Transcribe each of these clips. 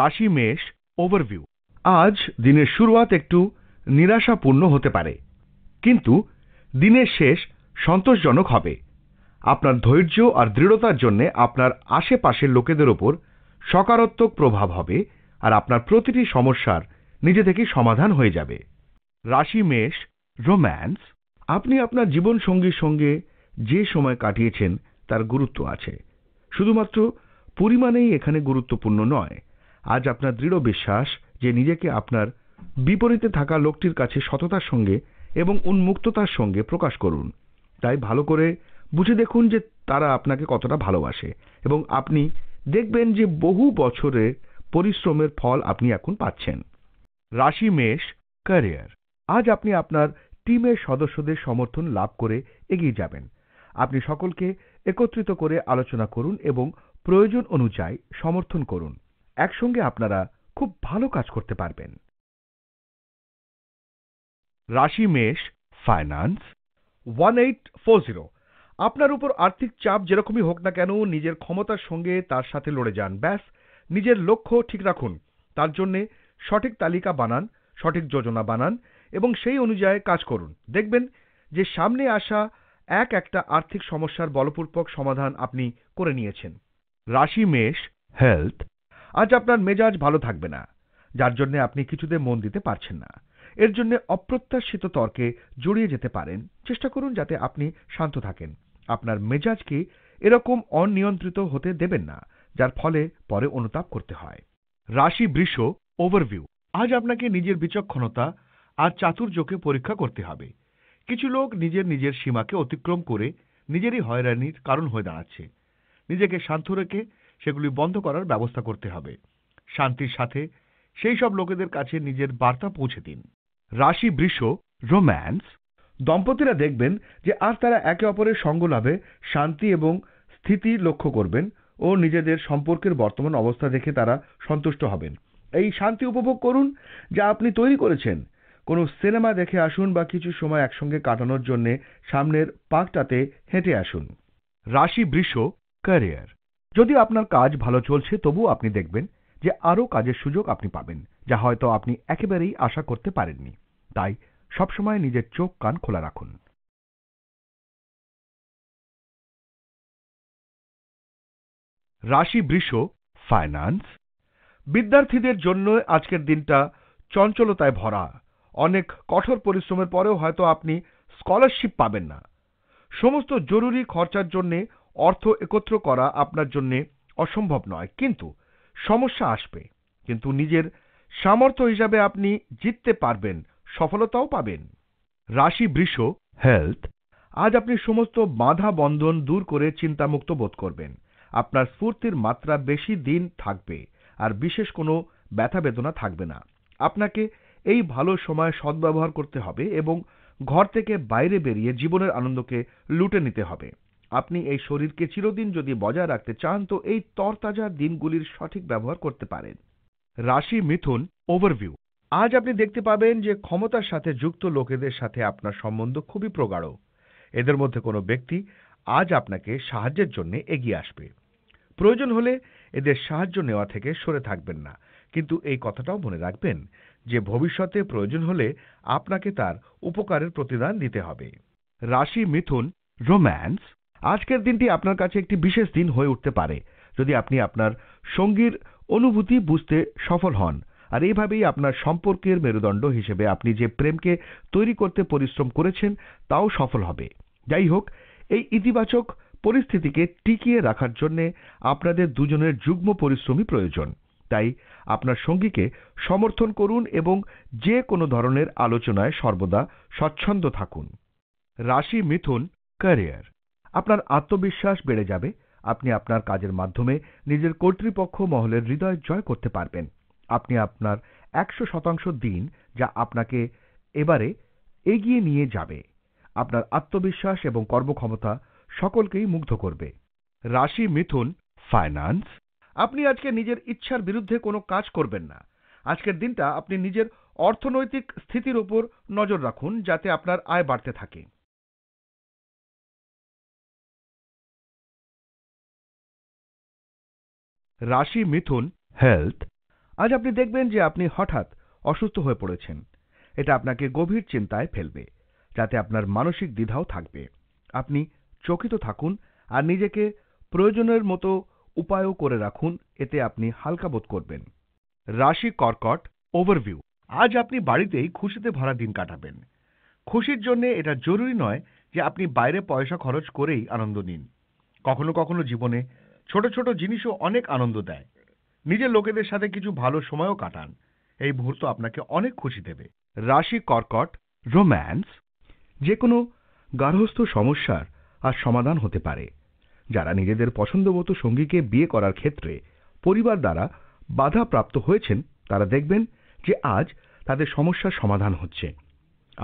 রাশি মেষ ওভারভিউ আজ দিনের শুরুয়াত একটু নিরাশাপূর্ণ হতে পারে কিন্তু দিনের শেষ সন্তোষজনক হবে আপনার ধৈর্য আর দৃঢ়তার জন্যে আপনার আশেপাশের লোকেদের ওপর সকারাত্মক প্রভাব হবে আর আপনার প্রতিটি সমস্যার নিজে থেকে সমাধান হয়ে যাবে রাশি মেষ রোম্যান্স আপনি আপনার জীবন সঙ্গীর সঙ্গে যে সময় কাটিয়েছেন তার গুরুত্ব আছে শুধুমাত্র পরিমাণেই এখানে গুরুত্বপূর্ণ নয় আজ আপনার দৃঢ় বিশ্বাস যে নিজেকে আপনার বিপরীতে থাকা লোকটির কাছে সততার সঙ্গে এবং উন্মুক্ততার সঙ্গে প্রকাশ করুন তাই ভালো করে বুঝে দেখুন যে তারা আপনাকে কতটা ভালোবাসে এবং আপনি দেখবেন যে বহু বছরের পরিশ্রমের ফল আপনি এখন পাচ্ছেন রাশি মেষ ক্যারিয়ার আজ আপনি আপনার টিমের সদস্যদের সমর্থন লাভ করে এগিয়ে যাবেন আপনি সকলকে একত্রিত করে আলোচনা করুন এবং প্রয়োজন অনুযায়ী সমর্থন করুন একসঙ্গে আপনারা খুব ভালো কাজ করতে পারবেন রাশি মেষ finance one eight four zero আপনার উপর আর্থিক চাপ যেরকমই হোক না কেন নিজের ক্ষমতার সঙ্গে তার সাথে লড়ে যান ব্যাস নিজের লক্ষ্য ঠিক রাখুন তার জন্যে সঠিক তালিকা বানান সঠিক যোজনা বানান এবং সেই অনুযায়ী কাজ করুন দেখবেন যে সামনে আসা এক একটা আর্থিক সমস্যার বলপূর্বক সমাধান আপনি করে নিয়েছেন রাশি মেষ হেলথ আজ আপনার মেজাজ ভালো থাকবে না যার জন্য আপনি কিছুতে মন দিতে পারছেন না এর জন্য অপ্রত্যাশিত তর্কে জড়িয়ে যেতে পারেন চেষ্টা করুন যাতে আপনি শান্ত থাকেন আপনার মেজাজকে এরকম অনিয়ন্ত্রিত হতে দেবেন না যার ফলে পরে অনুতাপ করতে হয় রাশি বৃষ ওভারভিউ আজ আপনাকে নিজের বিচক্ষণতা আর চাতুর্যকে পরীক্ষা করতে হবে কিছু লোক নিজের নিজের সীমাকে অতিক্রম করে নিজেরই হয়রানির কারণ হয়ে দাঁড়াচ্ছে নিজেকে শান্ত রেখে সেগুলি বন্ধ করার ব্যবস্থা করতে হবে শান্তির সাথে সেই সব লোকেদের কাছে নিজের বার্তা পৌঁছে দিন রাশি বৃষ রোম্যান্স দম্পতিরা দেখবেন যে আজ তারা একে অপরের সঙ্গ লাভে শান্তি এবং স্থিতি লক্ষ্য করবেন ও নিজেদের সম্পর্কের বর্তমান অবস্থা দেখে তারা সন্তুষ্ট হবেন এই শান্তি উপভোগ করুন যা আপনি তৈরি করেছেন কোনো সিনেমা দেখে আসুন বা কিছু সময় একসঙ্গে কাটানোর জন্য সামনের পাকটাতে হেঁটে আসুন রাশি বৃষ ক্যারিয়ার যদিও আপনার কাজ ভালো চলছে তবুও আপনি দেখবেন যে আরও কাজের সুযোগ আপনি পাবেন যা হয়তো আপনি একেবারেই আশা করতে পারেননি তাই সবসময় নিজের চোখ কান খোলা রাখুন রাশি বৃষ ফাইন্যান্স বিদ্যার্থীদের জন্য আজকের দিনটা চঞ্চলতায় ভরা অনেক কঠোর পরিশ্রমের পরেও হয়তো আপনি স্কলারশিপ পাবেন না সমস্ত জরুরি খরচার জন্যে অর্থ একত্র করা আপনার জন্যে অসম্ভব নয় কিন্তু সমস্যা আসবে কিন্তু নিজের সামর্থ্য হিসাবে আপনি জিততে পারবেন সফলতাও পাবেন রাশি বৃষ হেলথ আজ আপনি সমস্ত বাধা বন্ধন দূর করে চিন্তামুক্ত বোধ করবেন আপনার স্ফূর্তির মাত্রা বেশি দিন থাকবে আর বিশেষ কোনো ব্যথা বেদনা থাকবে না আপনাকে এই ভালো সময় সদ্ব্যবহার করতে হবে এবং ঘর থেকে বাইরে বেরিয়ে জীবনের আনন্দকে লুটে নিতে হবে আপনি এই শরীরকে চিরদিন যদি বজায় রাখতে চান তো এই তরতাজা দিনগুলির সঠিক ব্যবহার করতে পারেন রাশি মিথুন ওভারভিউ আজ আপনি দেখতে পাবেন যে ক্ষমতার সাথে যুক্ত লোকেদের সাথে আপনার সম্বন্ধ খুবই প্রগাঢ় এদের মধ্যে কোনো ব্যক্তি আজ আপনাকে সাহায্যের জন্য এগিয়ে আসবে প্রয়োজন হলে এদের সাহায্য নেওয়া থেকে সরে থাকবেন না কিন্তু এই কথাটাও মনে রাখবেন যে ভবিষ্যতে প্রয়োজন হলে আপনাকে তার উপকারের প্রতিদান দিতে হবে রাশি মিথুন রোম্যান্স আজকের দিনটি আপনার কাছে একটি বিশেষ দিন হয়ে উঠতে পারে যদি আপনি আপনার সঙ্গীর অনুভূতি বুঝতে সফল হন আর এইভাবেই আপনার সম্পর্কের মেরুদণ্ড হিসেবে আপনি যে প্রেমকে তৈরি করতে পরিশ্রম করেছেন তাও সফল হবে যাই হোক এই ইতিবাচক পরিস্থিতিকে টিকিয়ে রাখার জন্য আপনাদের দুজনের যুগ্ম পরিশ্রমী প্রয়োজন তাই আপনার সঙ্গীকে সমর্থন করুন এবং যে কোনো ধরনের আলোচনায় সর্বদা স্বচ্ছন্দ থাকুন রাশি মিথুন ক্যারিয়ার আপনার আত্মবিশ্বাস বেড়ে যাবে আপনি আপনার কাজের মাধ্যমে নিজের কর্তৃপক্ষ মহলের হৃদয় জয় করতে পারবেন আপনি আপনার একশো শতাংশ দিন যা আপনাকে এবারে এগিয়ে নিয়ে যাবে আপনার আত্মবিশ্বাস এবং কর্মক্ষমতা সকলকেই মুগ্ধ করবে রাশি মিথুন ফাইন্যান্স আপনি আজকে নিজের ইচ্ছার বিরুদ্ধে কোনো কাজ করবেন না আজকের দিনটা আপনি নিজের অর্থনৈতিক স্থিতির উপর নজর রাখুন যাতে আপনার আয় বাড়তে থাকে রাশি মিথুন হেলথ আজ আপনি দেখবেন যে আপনি হঠাৎ অসুস্থ হয়ে পড়েছেন এটা আপনাকে গভীর চিন্তায় ফেলবে যাতে আপনার মানসিক দ্বিধাও থাকবে আপনি চকিত থাকুন আর নিজেকে প্রয়োজনের মতো উপায়ও করে রাখুন এতে আপনি হালকা বোধ করবেন রাশি কর্কট ওভারভিউ আজ আপনি বাড়িতেই খুশিতে ভরা দিন কাটাবেন খুশির জন্য এটা জরুরি নয় যে আপনি বাইরে পয়সা খরচ করেই আনন্দ নিন কখনো কখনো জীবনে ছোট ছোট জিনিসও অনেক আনন্দ দেয় নিজের লোকেদের সাথে কিছু ভালো সময়ও কাটান এই মুহূর্ত আপনাকে অনেক খুশি দেবে রাশি কর্কট রোম্যান্স যে কোনো গার্হস্থ সমস্যার আর সমাধান হতে পারে যারা নিজেদের পছন্দমতো সঙ্গীকে বিয়ে করার ক্ষেত্রে পরিবার দ্বারা বাধা প্রাপ্ত হয়েছেন তারা দেখবেন যে আজ তাদের সমস্যার সমাধান হচ্ছে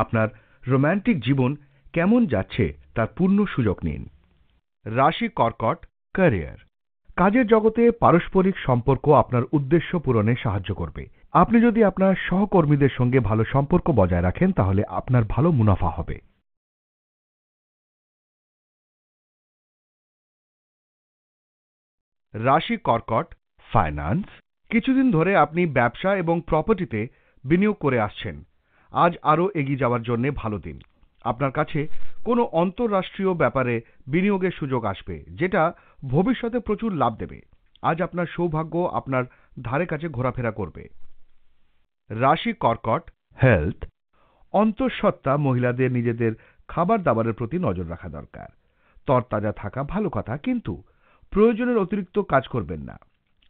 আপনার রোম্যান্টিক জীবন কেমন যাচ্ছে তার পূর্ণ সুযোগ নিন রাশি কর্কট ক্যারিয়ার কাজের জগতে পারস্পরিক সম্পর্ক আপনার উদ্দেশ্য পূরণে সাহায্য করবে আপনি যদি আপনার সহকর্মীদের সঙ্গে ভালো সম্পর্ক বজায় রাখেন তাহলে আপনার ভালো মুনাফা হবে রাশি কর্কট ফাইন্যান্স কিছুদিন ধরে আপনি ব্যবসা এবং প্রপার্টিতে বিনিয়োগ করে আসছেন আজ আরও এগিয়ে যাওয়ার জন্য ভালো দিন আপনার কাছে কোনো অন্তর্রাষ্ট্রীয় ব্যাপারে বিনিয়োগের সুযোগ আসবে যেটা ভবিষ্যতে প্রচুর লাভ দেবে আজ আপনার সৌভাগ্য আপনার ধারে কাছে ঘোরাফেরা করবে রাশি কর্কট হেলথ অন্তঃসত্ত্বা মহিলাদের নিজেদের খাবার দাবারের প্রতি নজর রাখা দরকার তরতাজা থাকা ভালো কথা কিন্তু প্রয়োজনের অতিরিক্ত কাজ করবেন না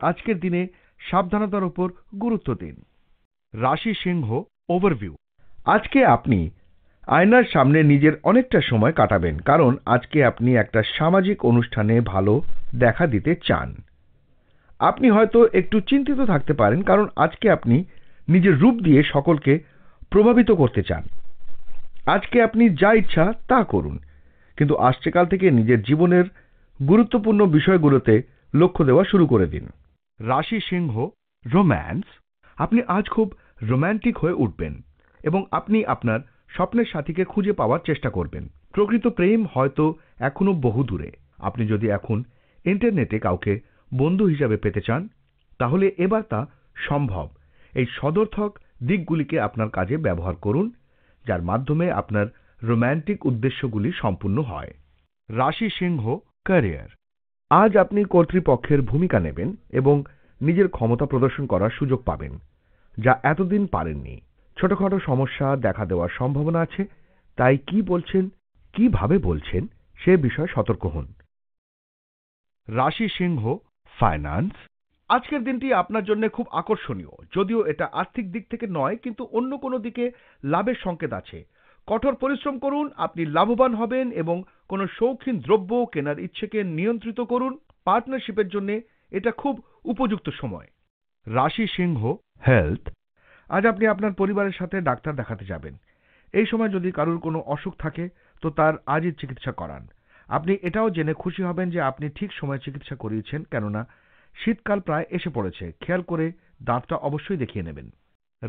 আজকের দিনে সাবধানতার উপর গুরুত্ব দিন রাশি সিংহ ওভারভিউ আজকে আপনি আয়নার সামনে নিজের অনেকটা সময় কাটাবেন কারণ আজকে আপনি একটা সামাজিক অনুষ্ঠানে ভালো দেখা দিতে চান আপনি হয়তো একটু চিন্তিত থাকতে পারেন কারণ আজকে আপনি নিজের রূপ দিয়ে সকলকে প্রভাবিত করতে চান আজকে আপনি যা ইচ্ছা তা করুন কিন্তু আসছেকাল থেকে নিজের জীবনের গুরুত্বপূর্ণ বিষয়গুলোতে লক্ষ্য দেওয়া শুরু করে দিন রাশি সিংহ রোম্যান্স আপনি আজ খুব রোম্যান্টিক হয়ে উঠবেন এবং আপনি আপনার স্বপ্নের সাথীকে খুঁজে পাওয়ার চেষ্টা করবেন প্রকৃত প্রেম হয়তো এখনও বহু দূরে আপনি যদি এখন ইন্টারনেটে কাউকে বন্ধু হিসাবে পেতে চান তাহলে এবার তা সম্ভব এই সদর্থক দিকগুলিকে আপনার কাজে ব্যবহার করুন যার মাধ্যমে আপনার রোম্যান্টিক উদ্দেশ্যগুলি সম্পূর্ণ হয় রাশি সিংহ ক্যারিয়ার আজ আপনি কর্তৃপক্ষের ভূমিকা নেবেন এবং নিজের ক্ষমতা প্রদর্শন করার সুযোগ পাবেন যা এতদিন পারেননি ছোটখাটো সমস্যা দেখা দেওয়ার সম্ভাবনা আছে তাই কি বলছেন কিভাবে বলছেন সে বিষয়ে সতর্ক হন রাশি সিংহ ফাইন্যান্স আজকের দিনটি আপনার জন্য খুব আকর্ষণীয় যদিও এটা আর্থিক দিক থেকে নয় কিন্তু অন্য কোনো দিকে লাভের সংকেত আছে কঠোর পরিশ্রম করুন আপনি লাভবান হবেন এবং কোনো শৌখিন দ্রব্য কেনার ইচ্ছেকে নিয়ন্ত্রিত করুন পার্টনারশিপের জন্য এটা খুব উপযুক্ত সময় রাশি সিংহ হেলথ আজ আপনি আপনার পরিবারের সাথে ডাক্তার দেখাতে যাবেন এই সময় যদি কারুর কোনো অসুখ থাকে তো তার আজই চিকিৎসা করান আপনি এটাও জেনে খুশি হবেন যে আপনি ঠিক সময়ে চিকিৎসা করিয়েছেন কেননা শীতকাল প্রায় এসে পড়েছে খেয়াল করে দাঁতটা অবশ্যই দেখিয়ে নেবেন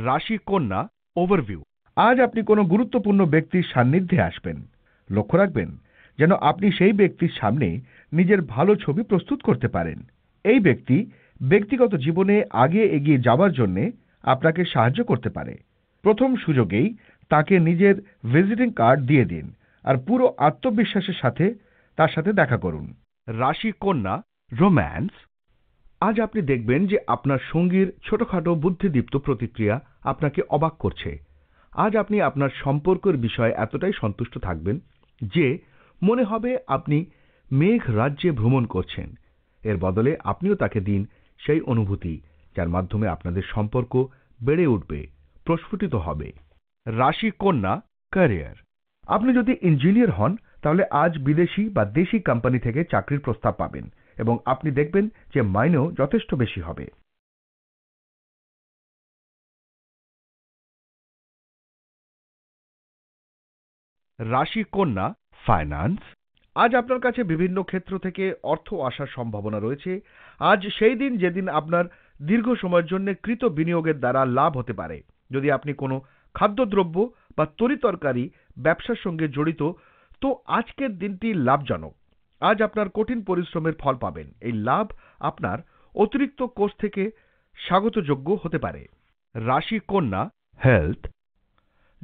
রাশি কন্যা ওভারভিউ আজ আপনি কোনো গুরুত্বপূর্ণ ব্যক্তির সান্নিধ্যে আসবেন লক্ষ্য রাখবেন যেন আপনি সেই ব্যক্তির সামনে নিজের ভালো ছবি প্রস্তুত করতে পারেন এই ব্যক্তি ব্যক্তিগত জীবনে আগে এগিয়ে যাবার জন্যে আপনাকে সাহায্য করতে পারে প্রথম সুযোগেই তাকে নিজের ভিজিটিং কার্ড দিয়ে দিন আর পুরো আত্মবিশ্বাসের সাথে তার সাথে দেখা করুন রাশি কন্যা রোম্যান্স আজ আপনি দেখবেন যে আপনার সঙ্গীর ছোটখাটো বুদ্ধিদীপ্ত প্রতিক্রিয়া আপনাকে অবাক করছে আজ আপনি আপনার সম্পর্কের বিষয়ে এতটাই সন্তুষ্ট থাকবেন যে মনে হবে আপনি মেঘ রাজ্যে ভ্রমণ করছেন এর বদলে আপনিও তাকে দিন সেই অনুভূতি যার মাধ্যমে আপনাদের সম্পর্ক বেড়ে উঠবে প্রস্ফুটিত হবে রাশি কন্যা ক্যারিয়ার আপনি যদি ইঞ্জিনিয়ার হন তাহলে আজ বিদেশি বা দেশি কোম্পানি থেকে চাকরির প্রস্তাব পাবেন এবং আপনি দেখবেন যে মাইনেও যথেষ্ট বেশি হবে রাশি কন্যা ফাইন্যান্স আজ আপনার কাছে বিভিন্ন ক্ষেত্র থেকে অর্থ আসার সম্ভাবনা রয়েছে আজ সেই দিন যেদিন আপনার দীর্ঘ সময়ের জন্য কৃত বিনিয়োগের দ্বারা লাভ হতে পারে যদি আপনি কোনো খাদ্যদ্রব্য বা তরিতরকারি ব্যবসার সঙ্গে জড়িত তো আজকের দিনটি লাভজনক আজ আপনার কঠিন পরিশ্রমের ফল পাবেন এই লাভ আপনার অতিরিক্ত কোষ থেকে স্বাগতযোগ্য হতে পারে রাশি কন্যা হেলথ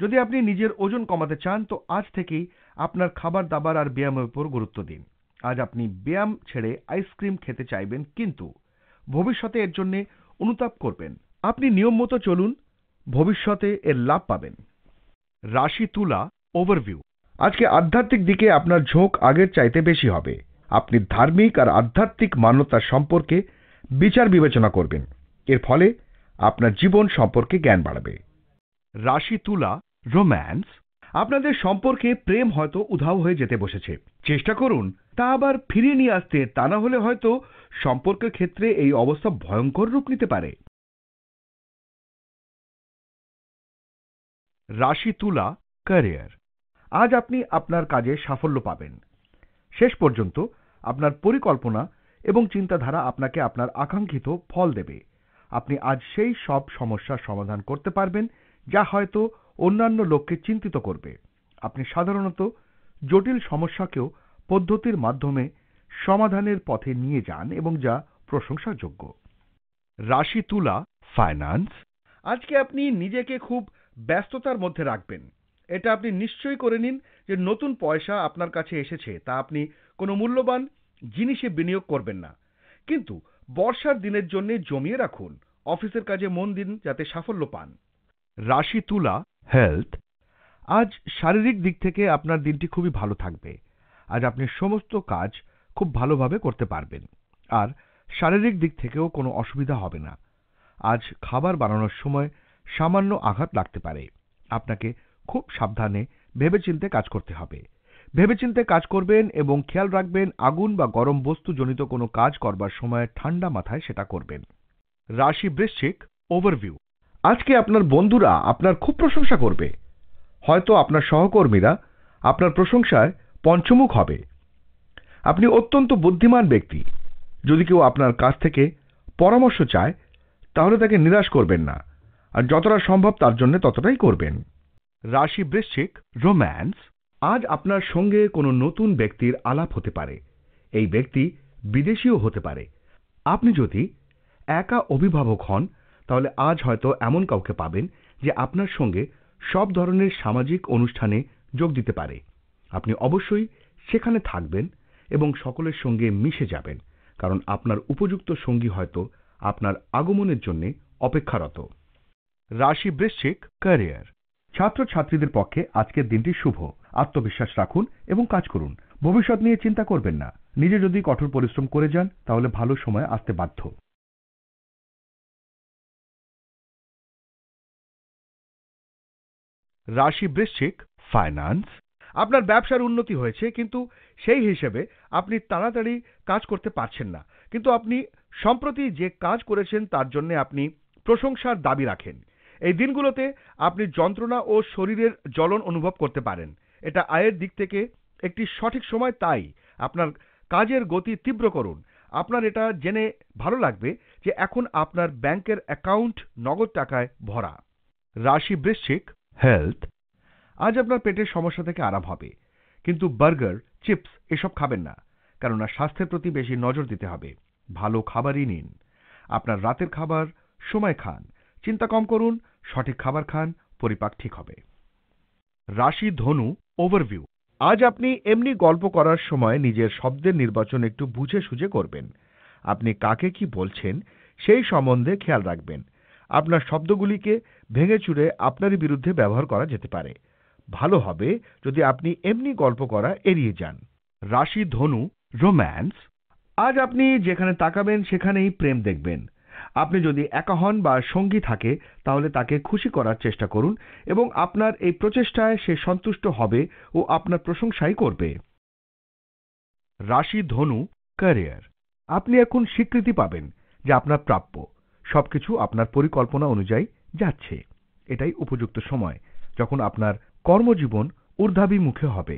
যদি আপনি নিজের ওজন কমাতে চান তো আজ থেকেই আপনার খাবার দাবার আর ব্যায়ামের উপর গুরুত্ব দিন আজ আপনি ব্যায়াম ছেড়ে আইসক্রিম খেতে চাইবেন কিন্তু ভবিষ্যতে এর জন্য অনুতাপ করবেন আপনি নিয়ম মতো চলুন ভবিষ্যতে এর লাভ পাবেন রাশি তুলা ওভারভিউ আজকে আধ্যাত্মিক দিকে আপনার ঝোঁক আগের চাইতে বেশি হবে আপনি ধার্মিক আর আধ্যাত্মিক মান্যতার সম্পর্কে বিচার বিবেচনা করবেন এর ফলে আপনার জীবন সম্পর্কে জ্ঞান বাড়বে রাশি তুলা রোম্যান্স আপনাদের সম্পর্কে প্রেম হয়তো উধাও হয়ে যেতে বসেছে চেষ্টা করুন তা আবার ফিরিয়ে নিয়ে আসতে তা না হলে হয়তো সম্পর্কের ক্ষেত্রে এই অবস্থা ভয়ঙ্কর রূপ নিতে পারে রাশি তুলা ক্যারিয়ার আজ আপনি আপনার কাজে সাফল্য পাবেন শেষ পর্যন্ত আপনার পরিকল্পনা এবং চিন্তাধারা আপনাকে আপনার আকাঙ্ক্ষিত ফল দেবে আপনি আজ সেই সব সমস্যার সমাধান করতে পারবেন যা হয়তো অন্যান্য লোককে চিন্তিত করবে আপনি সাধারণত জটিল সমস্যাকেও পদ্ধতির মাধ্যমে সমাধানের পথে নিয়ে যান এবং যা প্রশংসাযোগ্য রাশি তুলা ফাইন্যান্স আজকে আপনি নিজেকে খুব ব্যস্ততার মধ্যে রাখবেন এটা আপনি নিশ্চয়ই করে নিন যে নতুন পয়সা আপনার কাছে এসেছে তা আপনি কোনো মূল্যবান জিনিসে বিনিয়োগ করবেন না কিন্তু বর্ষার দিনের জন্য জমিয়ে রাখুন অফিসের কাজে মন দিন যাতে সাফল্য পান রাশি তুলা হেলথ আজ শারীরিক দিক থেকে আপনার দিনটি খুবই ভালো থাকবে আজ আপনি সমস্ত কাজ খুব ভালোভাবে করতে পারবেন আর শারীরিক দিক থেকেও কোনো অসুবিধা হবে না আজ খাবার বানানোর সময় সামান্য আঘাত লাগতে পারে আপনাকে খুব সাবধানে ভেবেচিন্তে কাজ করতে হবে ভেবেচিন্তে কাজ করবেন এবং খেয়াল রাখবেন আগুন বা গরম বস্তু জনিত কোনো কাজ করবার সময় ঠান্ডা মাথায় সেটা করবেন রাশি বৃশ্চিক ওভারভিউ আজকে আপনার বন্ধুরা আপনার খুব প্রশংসা করবে হয়তো আপনার সহকর্মীরা আপনার প্রশংসায় পঞ্চমুখ হবে আপনি অত্যন্ত বুদ্ধিমান ব্যক্তি যদি কেউ আপনার কাছ থেকে পরামর্শ চায় তাহলে তাকে নিরাশ করবেন না আর যতটা সম্ভব তার জন্য ততটাই করবেন রাশি বৃশ্চিক রোম্যান্স আজ আপনার সঙ্গে কোনো নতুন ব্যক্তির আলাপ হতে পারে এই ব্যক্তি বিদেশিও হতে পারে আপনি যদি একা অভিভাবক হন তাহলে আজ হয়তো এমন কাউকে পাবেন যে আপনার সঙ্গে সব ধরনের সামাজিক অনুষ্ঠানে যোগ দিতে পারে আপনি অবশ্যই সেখানে থাকবেন এবং সকলের সঙ্গে মিশে যাবেন কারণ আপনার উপযুক্ত সঙ্গী হয়তো আপনার আগমনের জন্য অপেক্ষারত রাশি বৃশ্চিক ক্যারিয়ার ছাত্রছাত্রীদের পক্ষে আজকের দিনটি শুভ আত্মবিশ্বাস রাখুন এবং কাজ করুন ভবিষ্যৎ নিয়ে চিন্তা করবেন না নিজে যদি কঠোর পরিশ্রম করে যান তাহলে ভালো সময় আসতে বাধ্য রাশি বৃশ্চিক ফাইন্যান্স আপনার ব্যবসার উন্নতি হয়েছে কিন্তু সেই হিসেবে আপনি তাড়াতাড়ি কাজ করতে পারছেন না কিন্তু আপনি সম্প্রতি যে কাজ করেছেন তার জন্য আপনি প্রশংসার দাবি রাখেন এই দিনগুলোতে আপনি যন্ত্রণা ও শরীরের জ্বলন অনুভব করতে পারেন এটা আয়ের দিক থেকে একটি সঠিক সময় তাই আপনার কাজের গতি তীব্র করুন আপনার এটা জেনে ভালো লাগবে যে এখন আপনার ব্যাংকের অ্যাকাউন্ট নগদ টাকায় ভরা রাশি বৃশ্চিক হেলথ আজ আপনার পেটের সমস্যা থেকে আরাম হবে কিন্তু বার্গার চিপস এসব খাবেন না কেননা স্বাস্থ্যের প্রতি বেশি নজর দিতে হবে ভালো খাবারই নিন আপনার রাতের খাবার সময় খান চিন্তা কম করুন সঠিক খাবার খান পরিপাক ঠিক হবে রাশি ধনু ওভারভিউ আজ আপনি এমনি গল্প করার সময় নিজের শব্দের নির্বাচন একটু বুঝে সুঝে করবেন আপনি কাকে কি বলছেন সেই সম্বন্ধে খেয়াল রাখবেন আপনার শব্দগুলিকে ভেঙে চুড়ে আপনারই বিরুদ্ধে ব্যবহার করা যেতে পারে ভালো হবে যদি আপনি এমনি গল্প করা এড়িয়ে যান রাশি ধনু রোম্যান্স আজ আপনি যেখানে তাকাবেন সেখানেই প্রেম দেখবেন আপনি যদি একা হন বা সঙ্গী থাকে তাহলে তাকে খুশি করার চেষ্টা করুন এবং আপনার এই প্রচেষ্টায় সে সন্তুষ্ট হবে ও আপনার প্রশংসাই করবে রাশি ধনু ক্যারিয়ার আপনি এখন স্বীকৃতি পাবেন যে আপনার প্রাপ্য সবকিছু আপনার পরিকল্পনা অনুযায়ী যাচ্ছে এটাই উপযুক্ত সময় যখন আপনার কর্মজীবন ঊর্ধ্বাভিমুখী হবে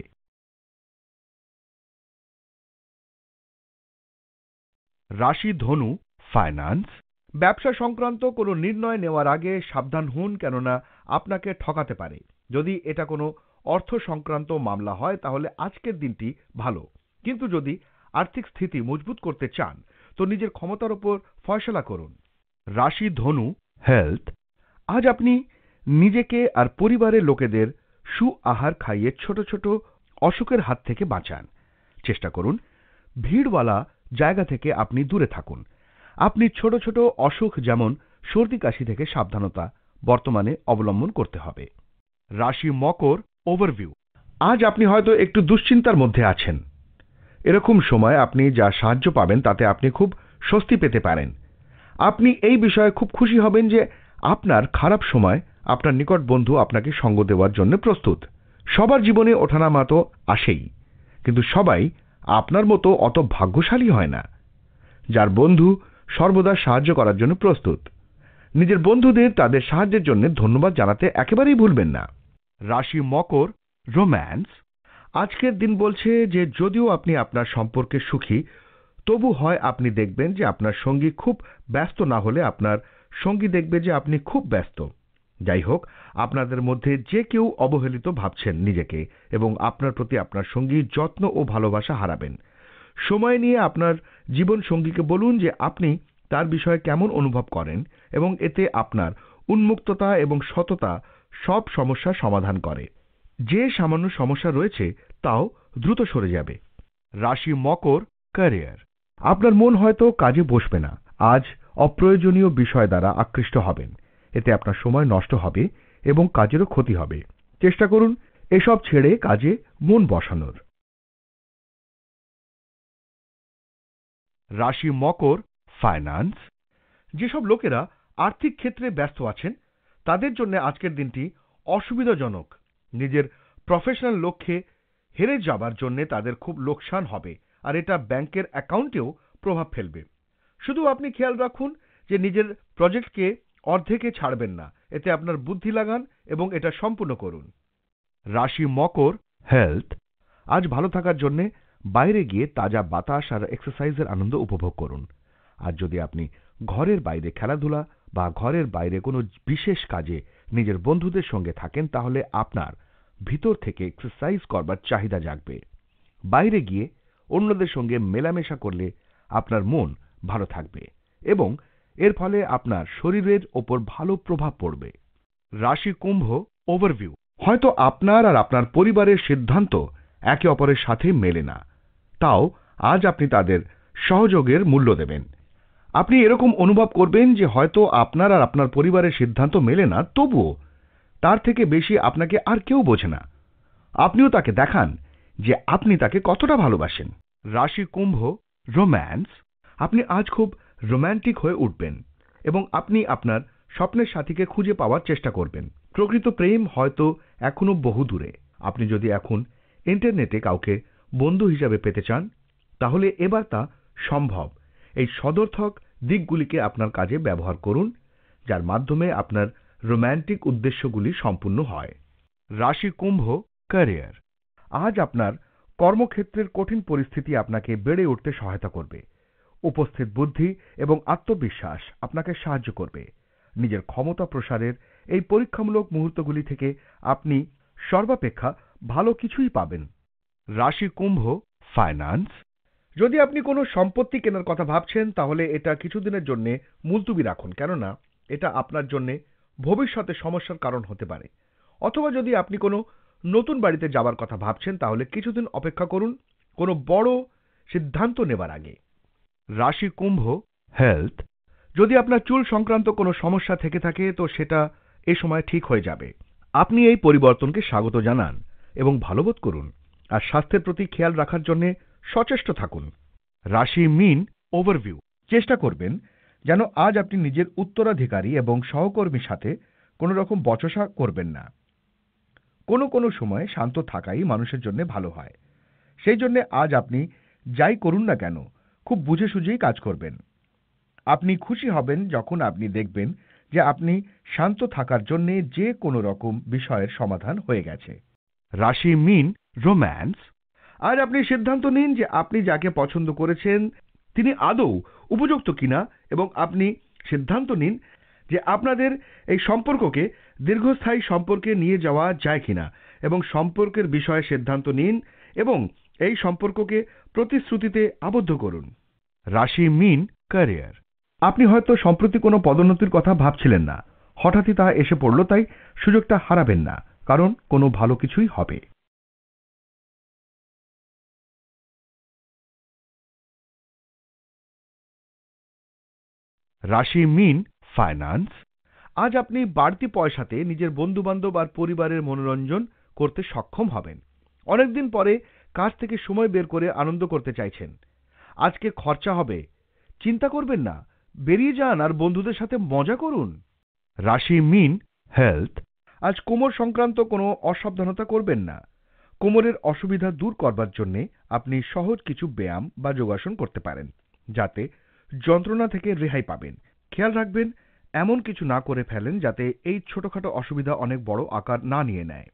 রাশি ধনু ফাইন্যান্স ব্যবসা সংক্রান্ত কোনো নির্ণয় নেওয়ার আগে সাবধান হন কেননা আপনাকে ঠকাতে পারে যদি এটা কোনো অর্থ সংক্রান্ত মামলা হয় তাহলে আজকের দিনটি ভালো কিন্তু যদি আর্থিক স্থিতি মজবুত করতে চান তো নিজের ক্ষমতার উপর ফয়সলা করুন রাশি ধনু হেলথ আজ আপনি নিজেকে আর পরিবারের লোকেদের সু আহার খাইয়ে ছোট ছোট অসুখের হাত থেকে বাঁচান চেষ্টা করুন ভিড়ওয়ালা জায়গা থেকে আপনি দূরে থাকুন আপনি ছোট ছোট অসুখ যেমন সর্দি কাশি থেকে সাবধানতা বর্তমানে অবলম্বন করতে হবে রাশি মকর ওভারভিউ আজ আপনি হয়তো একটু দুশ্চিন্তার মধ্যে আছেন এরকম সময় আপনি যা সাহায্য পাবেন তাতে আপনি খুব স্বস্তি পেতে পারেন আপনি এই বিষয়ে খুব খুশি হবেন যে আপনার খারাপ সময় আপনার নিকট বন্ধু আপনাকে সঙ্গ দেওয়ার জন্য প্রস্তুত সবার জীবনে ওঠানামা তো আসেই কিন্তু সবাই আপনার মতো অত ভাগ্যশালী হয় না যার বন্ধু সর্বদা সাহায্য করার জন্য প্রস্তুত নিজের বন্ধুদের তাদের সাহায্যের জন্য ধন্যবাদ জানাতে একেবারেই ভুলবেন না রাশি মকর রোম্যান্স আজকের দিন বলছে যে যদিও আপনি আপনার সম্পর্কে সুখী তবু হয় আপনি দেখবেন যে আপনার সঙ্গী খুব ব্যস্ত না হলে আপনার সঙ্গী দেখবে যে আপনি খুব ব্যস্ত যাই হোক আপনাদের মধ্যে যে কেউ অবহেলিত ভাবছেন নিজেকে এবং আপনার প্রতি আপনার সঙ্গী যত্ন ও ভালোবাসা হারাবেন সময় নিয়ে আপনার জীবন সঙ্গীকে বলুন যে আপনি তার বিষয়ে কেমন অনুভব করেন এবং এতে আপনার উন্মুক্ততা এবং সততা সব সমস্যার সমাধান করে যে সামান্য সমস্যা রয়েছে তাও দ্রুত সরে যাবে রাশি মকর ক্যারিয়ার আপনার মন হয়তো কাজে বসবে না আজ অপ্রয়োজনীয় বিষয় দ্বারা আকৃষ্ট হবেন এতে আপনার সময় নষ্ট হবে এবং কাজেরও ক্ষতি হবে চেষ্টা করুন এসব ছেড়ে কাজে মন বসানোর রাশি মকর ফাইন্যান্স যেসব লোকেরা আর্থিক ক্ষেত্রে ব্যস্ত আছেন তাদের জন্য আজকের দিনটি অসুবিধাজনক নিজের প্রফেশনাল লক্ষ্যে হেরে যাবার জন্য তাদের খুব লোকসান হবে আর এটা ব্যাংকের অ্যাকাউন্টেও প্রভাব ফেলবে শুধু আপনি খেয়াল রাখুন যে নিজের প্রজেক্টকে অর্ধেকে ছাড়বেন না এতে আপনার বুদ্ধি লাগান এবং এটা সম্পূর্ণ করুন রাশি মকর হেলথ আজ ভালো থাকার জন্যে বাইরে গিয়ে তাজা বাতাস আর এক্সারসাইজের আনন্দ উপভোগ করুন আর যদি আপনি ঘরের বাইরে খেলাধুলা বা ঘরের বাইরে কোনো বিশেষ কাজে নিজের বন্ধুদের সঙ্গে থাকেন তাহলে আপনার ভিতর থেকে এক্সারসাইজ করবার চাহিদা জাগবে বাইরে গিয়ে অন্যদের সঙ্গে মেলামেশা করলে আপনার মন ভালো থাকবে এবং এর ফলে আপনার শরীরের ওপর ভালো প্রভাব পড়বে রাশি কুম্ভ ওভারভিউ হয়তো আপনার আর আপনার পরিবারের সিদ্ধান্ত একে অপরের সাথে মেলে না তাও আজ আপনি তাদের সহযোগের মূল্য দেবেন আপনি এরকম অনুভব করবেন যে হয়তো আপনার আর আপনার পরিবারের সিদ্ধান্ত মেলে না তবুও তার থেকে বেশি আপনাকে আর কেউ বোঝে না আপনিও তাকে দেখান যে আপনি তাকে কতটা ভালোবাসেন রাশি কুম্ভ রোম্যান্স আপনি আজ খুব রোম্যান্টিক হয়ে উঠবেন এবং আপনি আপনার স্বপ্নের সাথীকে খুঁজে পাওয়ার চেষ্টা করবেন প্রকৃত প্রেম হয়তো এখনও বহু দূরে আপনি যদি এখন ইন্টারনেটে কাউকে বন্ধু হিসাবে পেতে চান তাহলে এবার তা সম্ভব এই সদর্থক দিকগুলিকে আপনার কাজে ব্যবহার করুন যার মাধ্যমে আপনার রোম্যান্টিক উদ্দেশ্যগুলি সম্পূর্ণ হয় রাশি কুম্ভ ক্যারিয়ার আজ আপনার কর্মক্ষেত্রের কঠিন পরিস্থিতি আপনাকে বেড়ে উঠতে সহায়তা করবে উপস্থিত বুদ্ধি এবং আত্মবিশ্বাস আপনাকে সাহায্য করবে নিজের ক্ষমতা প্রসারের এই পরীক্ষামূলক মুহূর্তগুলি থেকে আপনি সর্বাপেক্ষা ভালো কিছুই পাবেন রাশি কুম্ভ ফাইন্যান্স যদি আপনি কোনো সম্পত্তি কেনার কথা ভাবছেন তাহলে এটা কিছুদিনের জন্যে মুলতুবি রাখুন কেননা এটা আপনার জন্যে ভবিষ্যতে সমস্যার কারণ হতে পারে অথবা যদি আপনি কোনো নতুন বাড়িতে যাওয়ার কথা ভাবছেন তাহলে কিছুদিন অপেক্ষা করুন কোনো বড় সিদ্ধান্ত নেবার আগে রাশি কুম্ভ হেলথ যদি আপনার চুল সংক্রান্ত কোনো সমস্যা থেকে থাকে তো সেটা এ সময় ঠিক হয়ে যাবে আপনি এই পরিবর্তনকে স্বাগত জানান এবং ভালো বোধ করুন আর স্বাস্থ্যের প্রতি খেয়াল রাখার জন্য সচেষ্ট থাকুন রাশি মিন ওভারভিউ চেষ্টা করবেন যেন আজ আপনি নিজের উত্তরাধিকারী এবং সহকর্মীর সাথে কোনো রকম বচসা করবেন না কোনো কোনো সময় শান্ত থাকাই মানুষের জন্য ভালো হয় সেই জন্য আজ আপনি যাই করুন না কেন খুব বুঝে সুঝেই কাজ করবেন আপনি খুশি হবেন যখন আপনি দেখবেন যে আপনি শান্ত থাকার জন্য যে কোনো রকম বিষয়ের সমাধান হয়ে গেছে রাশি মিন রোম্যান্স আর আপনি সিদ্ধান্ত নিন যে আপনি যাকে পছন্দ করেছেন তিনি আদৌ উপযুক্ত কিনা এবং আপনি সিদ্ধান্ত নিন যে আপনাদের এই সম্পর্ককে দীর্ঘস্থায়ী সম্পর্কে নিয়ে যাওয়া যায় কিনা এবং সম্পর্কের বিষয়ে সিদ্ধান্ত নিন এবং এই সম্পর্ককে প্রতিশ্রুতিতে আবদ্ধ করুন রাশি মিন ক্যারিয়ার আপনি হয়তো সম্প্রতি কোনো পদোন্নতির কথা ভাবছিলেন না হঠাৎই তা এসে পড়ল তাই সুযোগটা হারাবেন না কারণ কোনো ভালো কিছুই হবে রাশি মিন ফাইন্যান্স আজ আপনি বাড়তি পয়সাতে নিজের বন্ধুবান্ধব আর পরিবারের মনোরঞ্জন করতে সক্ষম হবেন অনেকদিন পরে কাজ থেকে সময় বের করে আনন্দ করতে চাইছেন আজকে খরচা হবে চিন্তা করবেন না বেরিয়ে যান আর বন্ধুদের সাথে মজা করুন রাশি মিন হেলথ আজ কোমর সংক্রান্ত কোনো অসাবধানতা করবেন না কোমরের অসুবিধা দূর করবার জন্যে আপনি সহজ কিছু ব্যায়াম বা যোগাসন করতে পারেন যাতে যন্ত্রণা থেকে রেহাই পাবেন খেয়াল রাখবেন এমন কিছু না করে ফেলেন যাতে এই ছোটখাটো অসুবিধা অনেক বড় আকার না নিয়ে নেয়